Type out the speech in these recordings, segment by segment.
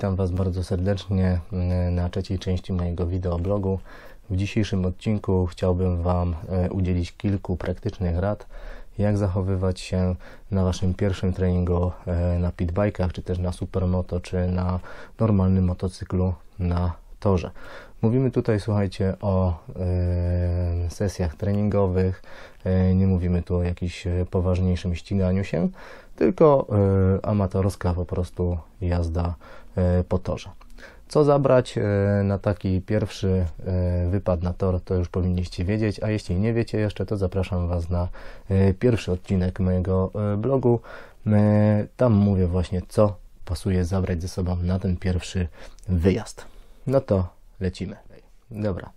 Witam Was bardzo serdecznie mm, na trzeciej części mojego wideoblogu. W dzisiejszym odcinku chciałbym Wam e, udzielić kilku praktycznych rad, jak zachowywać się na Waszym pierwszym treningu e, na pitbajkach, czy też na supermoto, czy na normalnym motocyklu na torze. Mówimy tutaj, słuchajcie, o e, sesjach treningowych, nie mówimy tu o jakimś poważniejszym ściganiu się, tylko amatorska po prostu jazda E, po torze. Co zabrać e, na taki pierwszy e, wypad na tor, to już powinniście wiedzieć, a jeśli nie wiecie jeszcze, to zapraszam Was na pierwszy odcinek mojego blogu. Tam mówię właśnie, co pasuje zabrać ze sobą na ten pierwszy wyjazd. No to lecimy. Dobra.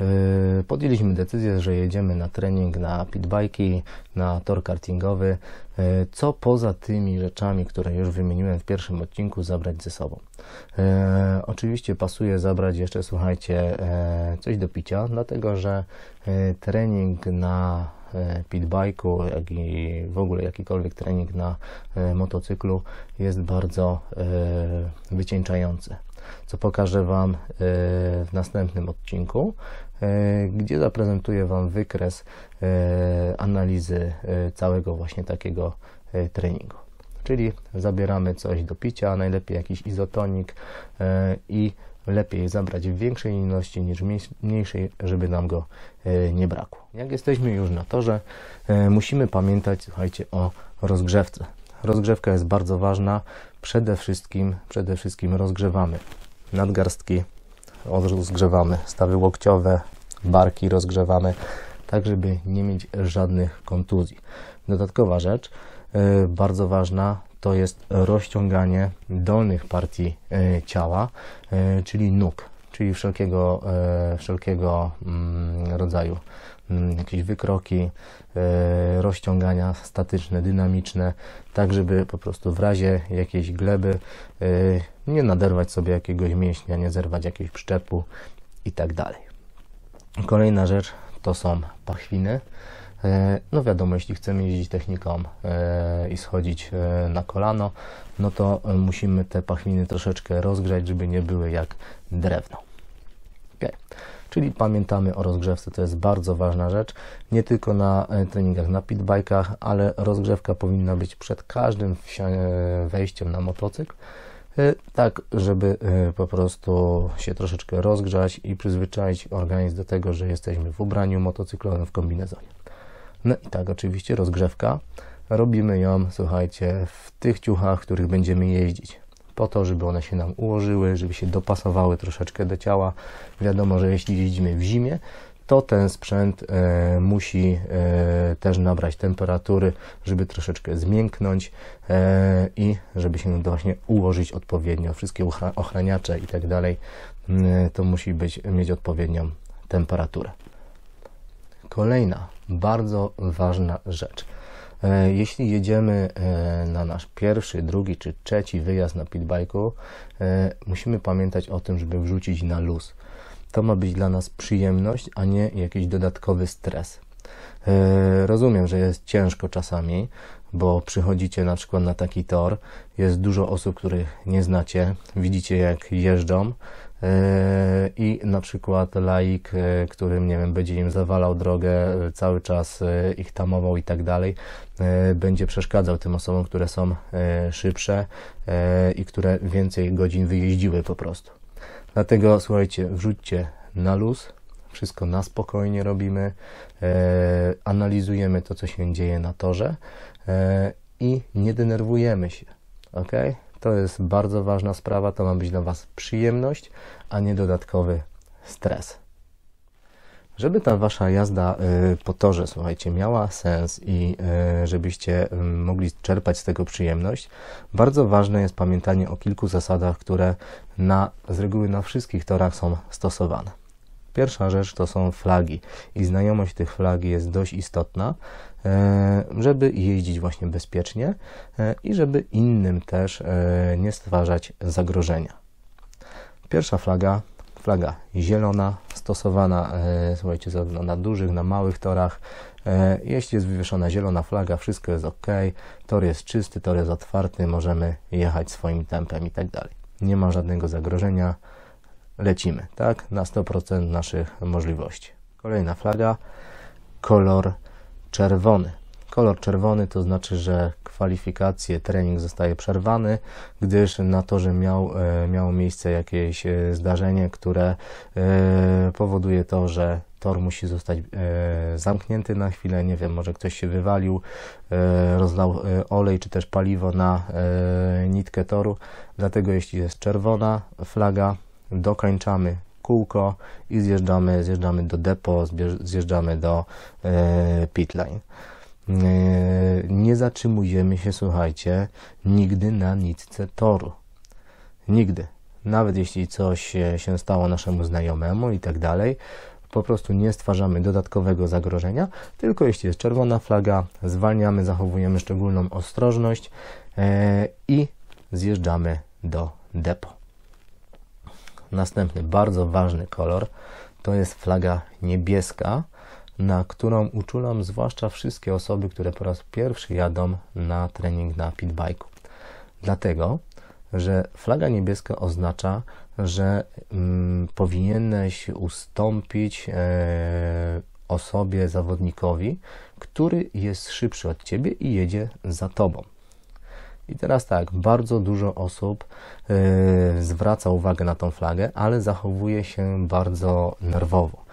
Yy, podjęliśmy decyzję, że jedziemy na trening na pitbajki, na tor kartingowy, yy, co poza tymi rzeczami, które już wymieniłem w pierwszym odcinku, zabrać ze sobą. Yy, oczywiście pasuje zabrać jeszcze, słuchajcie, coś do picia, dlatego że trening na pitbajku, jak i w ogóle jakikolwiek trening na motocyklu jest bardzo wycieńczający co pokażę Wam e, w następnym odcinku, e, gdzie zaprezentuję Wam wykres e, analizy całego właśnie takiego treningu. Czyli zabieramy coś do picia, najlepiej jakiś izotonik i lepiej zabrać w większej ilości niż mniejszej, żeby nam go nie brakło. Jak jesteśmy już na torze, musimy pamiętać, słuchajcie, o rozgrzewce. Rozgrzewka jest bardzo ważna. Przede wszystkim, przede wszystkim rozgrzewamy nadgarstki, rozgrzewamy stawy łokciowe, barki rozgrzewamy, tak żeby nie mieć żadnych kontuzji. Dodatkowa rzecz, y, bardzo ważna, to jest rozciąganie dolnych partii y, ciała, y, czyli nóg, czyli wszelkiego, wszelkiego mm, rodzaju Mm, jakieś wykroki, e, rozciągania statyczne, dynamiczne, tak żeby po prostu w razie jakiejś gleby e, nie naderwać sobie jakiegoś mięśnia, nie zerwać jakiegoś przyczepu i tak dalej. Kolejna rzecz to są pachwiny. E, no wiadomo, jeśli chcemy jeździć techniką i schodzić na kolano, no to musimy te pachwiny troszeczkę rozgrzać, żeby nie były jak drewno. Okay czyli pamiętamy o rozgrzewce, to jest bardzo ważna rzecz, nie tylko na e, treningach na pitbajkach, ale rozgrzewka powinna być przed każdym e, wejściem na motocykl, e, tak żeby po prostu się troszeczkę rozgrzać i przyzwyczaić organizm do tego, że jesteśmy w ubraniu motocyklowym, w kombinezonie. No i tak, oczywiście rozgrzewka. Robimy ją, słuchajcie, w tych ciuchach, w których będziemy jeździć po to, żeby one się nam ułożyły, żeby się dopasowały troszeczkę do ciała. Wiadomo, że jeśli jeździmy w zimie, to ten sprzęt e, musi e, też nabrać temperatury, żeby troszeczkę zmięknąć e, i żeby się właśnie ułożyć odpowiednio. Wszystkie ochraniacze i tak dalej, to musi być, mieć odpowiednią temperaturę. Kolejna bardzo ważna rzecz. E, jeśli jedziemy e, na nasz pierwszy, drugi czy trzeci wyjazd na pitbajku, e, musimy pamiętać o tym, żeby wrzucić na luz. To ma być dla nas przyjemność, a nie jakiś dodatkowy stres. Rozumiem, że jest ciężko czasami, bo przychodzicie na przykład na taki tor, jest dużo osób, których nie znacie, widzicie jak jeżdżą, Yy, i na przykład laik, yy, którym, nie wiem, będzie im zawalał drogę, yy, cały czas ich tamował i tak dalej, będzie przeszkadzał tym osobom, które są szybsze i które więcej godzin wyjeździły po prostu. Dlatego słuchajcie, wrzućcie na luz, wszystko na spokojnie robimy, analizujemy to, co się dzieje na torze i nie denerwujemy się, ok? To jest bardzo ważna sprawa, to ma być dla Was przyjemność, a nie dodatkowy stres. Żeby ta wasza jazda y, po torze, słuchajcie, miała sens i y, żebyście mm, mogli czerpać z tego przyjemność, bardzo ważne jest pamiętanie o kilku zasadach, które na, z reguły na wszystkich torach są stosowane. Pierwsza rzecz to są flagi i znajomość tych flag jest dość istotna, E, żeby jeździć właśnie bezpiecznie e, i żeby innym też e, nie stwarzać zagrożenia. Pierwsza flaga, flaga zielona, stosowana, słuchajcie, zarówno na dużych, na małych torach. Jeśli jest wywieszona zielona flaga, wszystko jest ok, tor jest czysty, tor jest otwarty, możemy jechać swoim tempem i tak dalej. Nie ma żadnego zagrożenia, lecimy, tak, na 100% naszych możliwości. Kolejna flaga, kolor czerwony. Kolor czerwony to znaczy, że kwalifikacje, trening zostaje przerwany, gdyż na torze miał, e, miało miejsce jakieś e, zdarzenie, które e, powoduje to, że tor musi zostać zamknięty na chwilę. Nie wiem, może ktoś się wywalił, rozlał olej czy też paliwo na nitkę toru. Dlatego, jeśli jest czerwona flaga, dokończamy kółko i zjeżdżamy, zjeżdżamy do depo, zjeżdżamy do e, pitline. E, nie zatrzymujemy się, słuchajcie, nigdy na nitce toru. Nigdy. Nawet jeśli coś się stało naszemu znajomemu i tak dalej, po prostu nie stwarzamy dodatkowego zagrożenia, tylko jeśli jest czerwona flaga, zwalniamy, zachowujemy szczególną ostrożność e, i zjeżdżamy do depo. Następny bardzo ważny kolor to jest flaga niebieska, na którą uczulam zwłaszcza wszystkie osoby, które po raz pierwszy jadą na trening na pitbike'u. Dlatego, że flaga niebieska oznacza, że mm, powinieneś ustąpić e, osobie, zawodnikowi, który jest szybszy od ciebie i jedzie za tobą. I teraz tak, bardzo dużo osób yy, zwraca uwagę na tą flagę, ale zachowuje się bardzo nerwowo.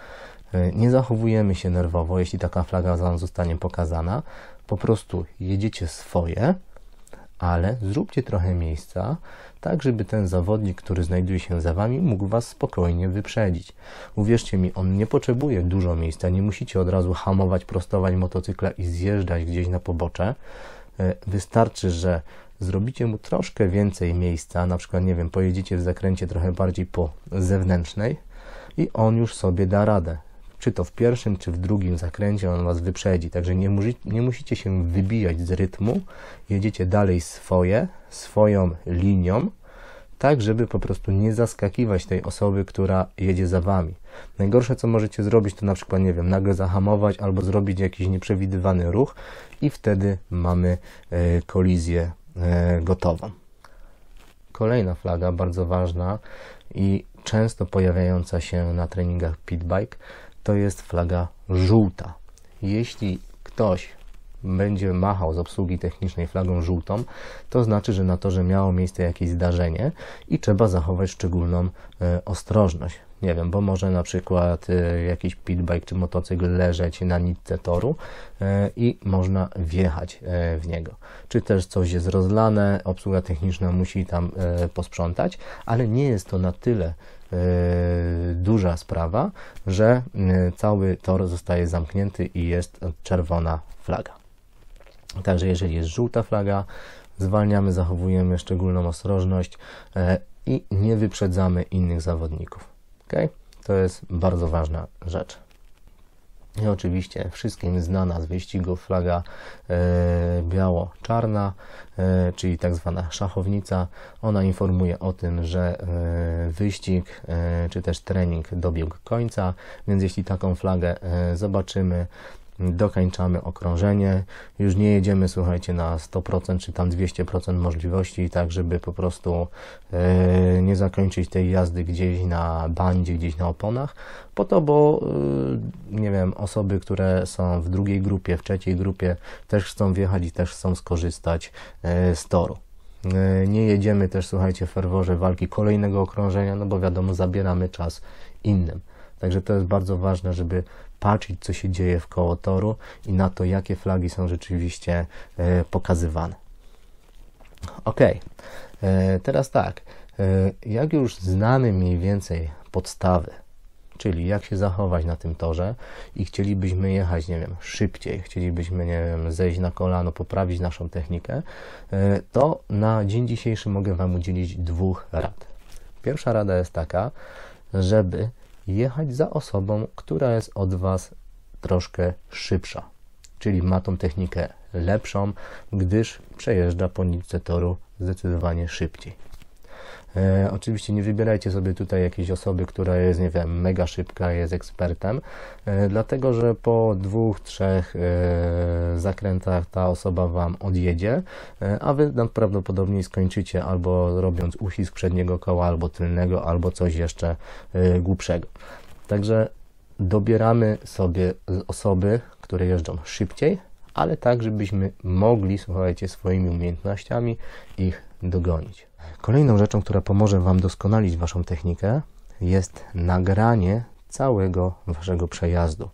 Yy, nie zachowujemy się nerwowo, jeśli taka flaga wam zostanie pokazana. Po prostu jedziecie swoje, ale zróbcie trochę miejsca, tak żeby ten zawodnik, który znajduje się za wami, mógł was spokojnie wyprzedzić. Uwierzcie mi, on nie potrzebuje dużo miejsca, nie musicie od razu hamować, prostować motocykla i zjeżdżać gdzieś na pobocze. E, wystarczy, że zrobicie mu troszkę więcej miejsca, na przykład, nie wiem, pojedziecie w zakręcie trochę bardziej po zewnętrznej i on już sobie da radę. Czy to w pierwszym, czy w drugim zakręcie on was wyprzedzi. Także nie, musi, nie musicie się wybijać z rytmu, jedziecie dalej swoje, swoją linią, tak, żeby po prostu nie zaskakiwać tej osoby, która jedzie za wami. Najgorsze, co możecie zrobić, to na przykład, nie wiem, nagle zahamować albo zrobić jakiś nieprzewidywany ruch i wtedy mamy y, kolizję E, gotową. Kolejna flaga, bardzo ważna i często pojawiająca się na treningach pitbike, to jest flaga żółta. Jeśli ktoś będzie machał z obsługi technicznej flagą żółtą, to znaczy, że na że miało miejsce jakieś zdarzenie i trzeba zachować szczególną e, ostrożność nie wiem, bo może na przykład y, jakiś pitbike czy motocykl leżeć na nitce toru y, i można wjechać y, w niego. Czy też coś jest rozlane, obsługa techniczna musi tam posprzątać, ale nie jest to na tyle duża sprawa, że cały tor zostaje zamknięty i jest czerwona flaga. Także jeżeli jest żółta flaga, zwalniamy, zachowujemy szczególną ostrożność i nie wyprzedzamy innych zawodników. Okay? To jest bardzo ważna rzecz. I oczywiście wszystkim znana z wyścigów flaga e, biało-czarna, e, czyli tak zwana szachownica. Ona informuje o tym, że e, wyścig e, czy też trening dobiegł końca, więc jeśli taką flagę e, zobaczymy, dokańczamy okrążenie. Już nie jedziemy, słuchajcie, na 100% czy tam 200% możliwości, tak żeby po prostu e, nie zakończyć tej jazdy gdzieś na bandzie, gdzieś na oponach, po to, bo e, nie wiem, osoby, które są w drugiej grupie, w trzeciej grupie też chcą wjechać i też chcą skorzystać e, z toru. Nie jedziemy też, słuchajcie, w ferworze walki kolejnego okrążenia, no bo wiadomo, zabieramy czas innym. Także to jest bardzo ważne, żeby patrzeć, co się dzieje w koło toru i na to, jakie flagi są rzeczywiście e, pokazywane. Ok, e, teraz tak, e, jak już znamy mniej więcej podstawy, czyli jak się zachować na tym torze i chcielibyśmy jechać, nie wiem, szybciej, chcielibyśmy, nie wiem, zejść na kolano, poprawić naszą technikę, to na dzień dzisiejszy mogę Wam udzielić dwóch rad. Pierwsza rada jest taka, żeby jechać za osobą, która jest od Was troszkę szybsza, czyli ma tą technikę lepszą, gdyż przejeżdża po nitce toru zdecydowanie szybciej. E, oczywiście nie wybierajcie sobie tutaj jakiejś osoby, która jest, nie wiem, mega szybka, jest ekspertem, e, dlatego że po dwóch, trzech e, zakrętach ta osoba Wam odjedzie, a Wy prawdopodobnie skończycie albo robiąc ucisk przedniego koła, albo tylnego, albo coś jeszcze głupszego. Także dobieramy sobie osoby, które jeżdżą szybciej, ale tak, żebyśmy mogli, słuchajcie, swoimi umiejętnościami ich dogonić. Kolejną rzeczą, która pomoże Wam doskonalić Waszą technikę, jest nagranie całego Waszego przejazdu.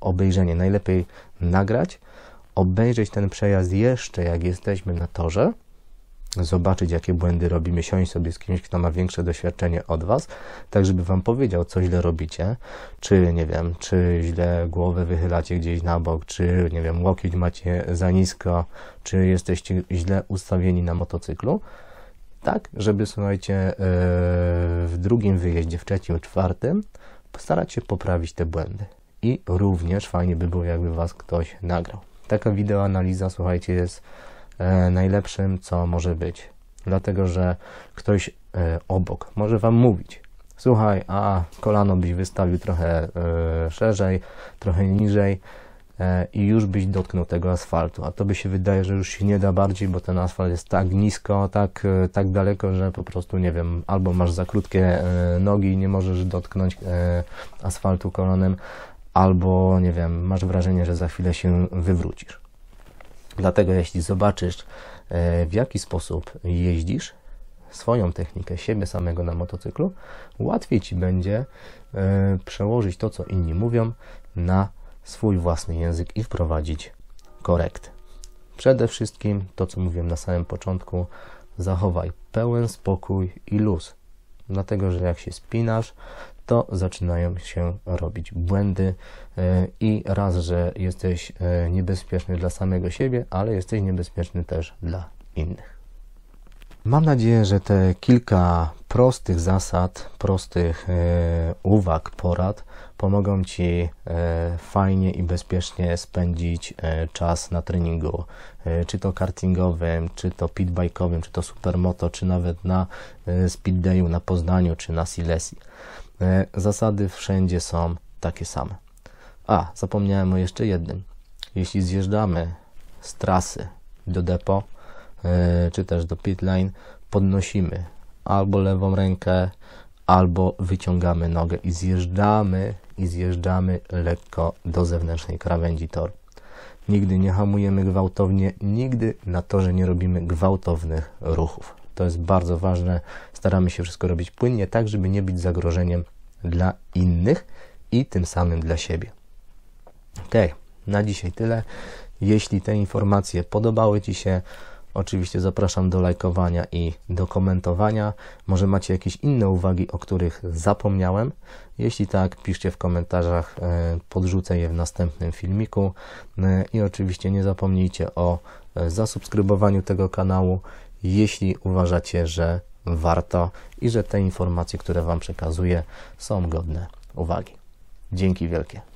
Obejrzenie. Najlepiej nagrać, obejrzeć ten przejazd jeszcze, jak jesteśmy na torze, zobaczyć, jakie błędy robimy, siąść sobie z kimś, kto ma większe doświadczenie od Was, tak żeby Wam powiedział, co źle robicie, czy nie wiem, czy źle głowę wychylacie gdzieś na bok, czy nie wiem, łokieć macie za nisko, czy jesteście źle ustawieni na motocyklu, tak, żeby słuchajcie, e, w drugim wyjeździe, w trzecim, czwartym postarać się poprawić te błędy. I również fajnie by było, jakby Was ktoś nagrał. Taka wideoanaliza, słuchajcie, jest E, najlepszym, co może być. Dlatego, że ktoś e, obok może Wam mówić, słuchaj, a kolano byś wystawił trochę e, szerzej, trochę niżej i już byś dotknął tego asfaltu. A to by się wydaje, że już się nie da bardziej, bo ten asfalt jest tak nisko, tak, tak daleko, że po prostu nie wiem, albo masz za krótkie nogi i nie możesz dotknąć asfaltu kolanem, albo nie wiem, masz wrażenie, że za chwilę się wywrócisz. Dlatego jeśli zobaczysz, e, w jaki sposób jeździsz, swoją technikę siebie samego na motocyklu, łatwiej ci będzie e, przełożyć to, co inni mówią, na swój własny język i wprowadzić korekt. Przede wszystkim to, co mówiłem na samym początku, zachowaj pełen spokój i luz. Dlatego, że jak się spinasz, to zaczynają się robić błędy e, i raz, że jesteś e, niebezpieczny dla samego siebie, ale jesteś niebezpieczny też dla innych. Mam nadzieję, że te kilka prostych zasad, prostych e, uwag, porad pomogą Ci fajnie i bezpiecznie spędzić czas na treningu, czy to kartingowym, czy to pitbajkowym, czy to supermoto, czy nawet na speed dayu na Poznaniu, czy na Silesi. E, zasady wszędzie są takie same. A, zapomniałem o jeszcze jednym. Jeśli zjeżdżamy z trasy do depo, e, czy też do pit line, podnosimy albo lewą rękę, albo wyciągamy nogę i zjeżdżamy i zjeżdżamy lekko do zewnętrznej krawędzi toru. Nigdy nie hamujemy gwałtownie, nigdy na torze nie robimy gwałtownych ruchów. To jest bardzo ważne. Staramy się wszystko robić płynnie, tak żeby nie być zagrożeniem dla innych i tym samym dla siebie. Ok, na dzisiaj tyle. Jeśli te informacje podobały Ci się, oczywiście zapraszam do lajkowania i do komentowania. Może macie jakieś inne uwagi, o których zapomniałem? Jeśli tak, piszcie w komentarzach, e, podrzucę je w następnym filmiku. E, I oczywiście nie zapomnijcie o e, zasubskrybowaniu tego kanału, jeśli uważacie, że warto i że te informacje, które Wam przekazuję, są godne uwagi. Dzięki wielkie.